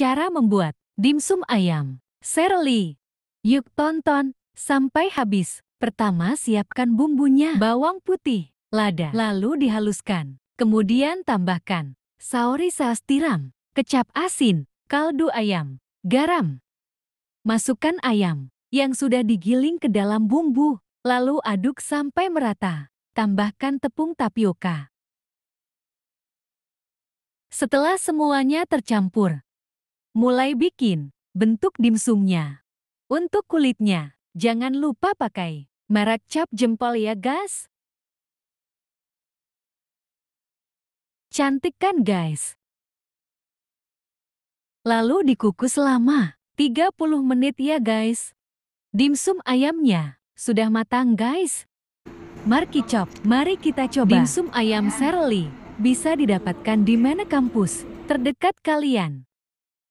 Cara membuat dimsum ayam. Serli. Yuk tonton sampai habis. Pertama siapkan bumbunya. Bawang putih, lada, lalu dihaluskan. Kemudian tambahkan saori saus tiram, kecap asin, kaldu ayam, garam. Masukkan ayam yang sudah digiling ke dalam bumbu, lalu aduk sampai merata. Tambahkan tepung tapioka. Setelah semuanya tercampur, Mulai bikin bentuk dimsumnya. Untuk kulitnya, jangan lupa pakai merek cap jempol ya guys. Cantik kan guys? Lalu dikukus selama 30 menit ya guys. Dimsum ayamnya sudah matang guys. Marki Chop, mari kita coba. Dimsum ayam Serli bisa didapatkan di mana kampus terdekat kalian.